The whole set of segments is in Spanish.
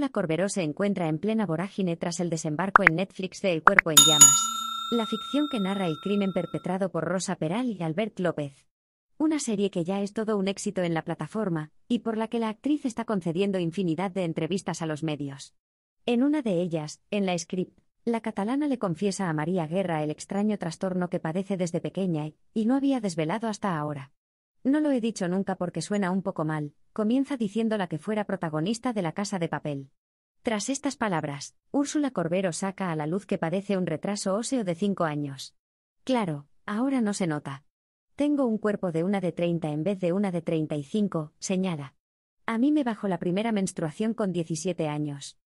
la Corberó se encuentra en plena vorágine tras el desembarco en Netflix de El cuerpo en llamas. La ficción que narra el crimen perpetrado por Rosa Peral y Albert López. Una serie que ya es todo un éxito en la plataforma, y por la que la actriz está concediendo infinidad de entrevistas a los medios. En una de ellas, en la script, la catalana le confiesa a María Guerra el extraño trastorno que padece desde pequeña y no había desvelado hasta ahora. No lo he dicho nunca porque suena un poco mal, comienza diciendo la que fuera protagonista de la casa de papel. Tras estas palabras, Úrsula Corbero saca a la luz que padece un retraso óseo de cinco años. Claro, ahora no se nota. Tengo un cuerpo de una de 30 en vez de una de 35, señala. A mí me bajó la primera menstruación con 17 años.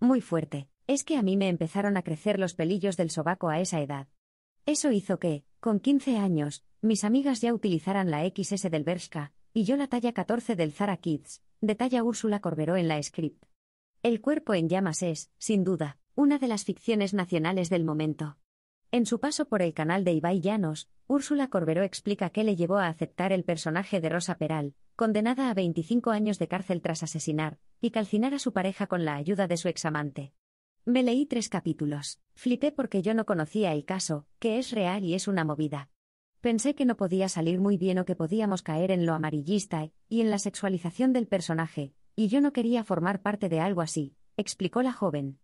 Muy fuerte, es que a mí me empezaron a crecer los pelillos del sobaco a esa edad. Eso hizo que, con 15 años, mis amigas ya utilizarán la XS del Bershka, y yo la talla 14 del Zara Kids, detalla Úrsula Corberó en la script. El cuerpo en llamas es, sin duda, una de las ficciones nacionales del momento. En su paso por el canal de Ibai Llanos, Úrsula Corberó explica qué le llevó a aceptar el personaje de Rosa Peral, condenada a 25 años de cárcel tras asesinar y calcinar a su pareja con la ayuda de su examante. Me leí tres capítulos. Flipé porque yo no conocía el caso, que es real y es una movida. Pensé que no podía salir muy bien o que podíamos caer en lo amarillista y en la sexualización del personaje, y yo no quería formar parte de algo así, explicó la joven.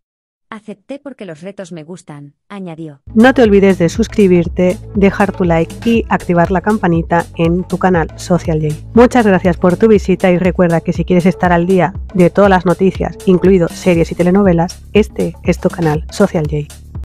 Acepté porque los retos me gustan, añadió. No te olvides de suscribirte, dejar tu like y activar la campanita en tu canal Social J. Muchas gracias por tu visita y recuerda que si quieres estar al día de todas las noticias, incluido series y telenovelas, este es tu canal Social J.